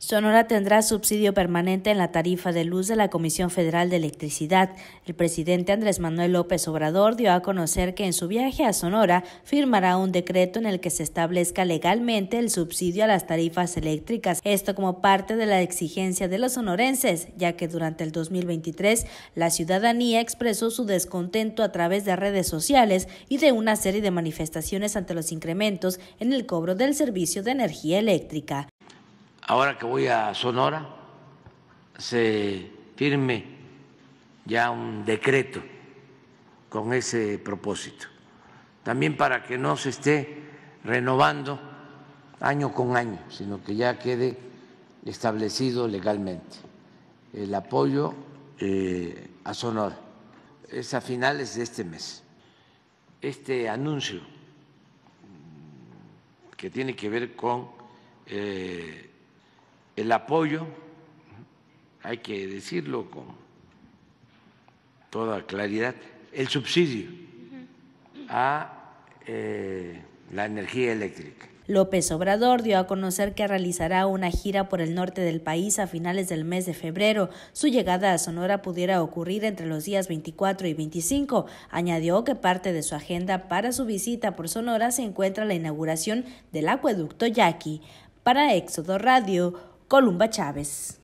Sonora tendrá subsidio permanente en la tarifa de luz de la Comisión Federal de Electricidad. El presidente Andrés Manuel López Obrador dio a conocer que en su viaje a Sonora firmará un decreto en el que se establezca legalmente el subsidio a las tarifas eléctricas, esto como parte de la exigencia de los sonorenses, ya que durante el 2023 la ciudadanía expresó su descontento a través de redes sociales y de una serie de manifestaciones ante los incrementos en el cobro del servicio de energía eléctrica ahora que voy a Sonora, se firme ya un decreto con ese propósito. También para que no se esté renovando año con año, sino que ya quede establecido legalmente el apoyo eh, a Sonora. Es a finales de este mes. Este anuncio mm, que tiene que ver con eh, el apoyo, hay que decirlo con toda claridad, el subsidio a eh, la energía eléctrica. López Obrador dio a conocer que realizará una gira por el norte del país a finales del mes de febrero. Su llegada a Sonora pudiera ocurrir entre los días 24 y 25. Añadió que parte de su agenda para su visita por Sonora se encuentra la inauguración del acueducto Yaqui. Para Éxodo Radio, Columba Chávez.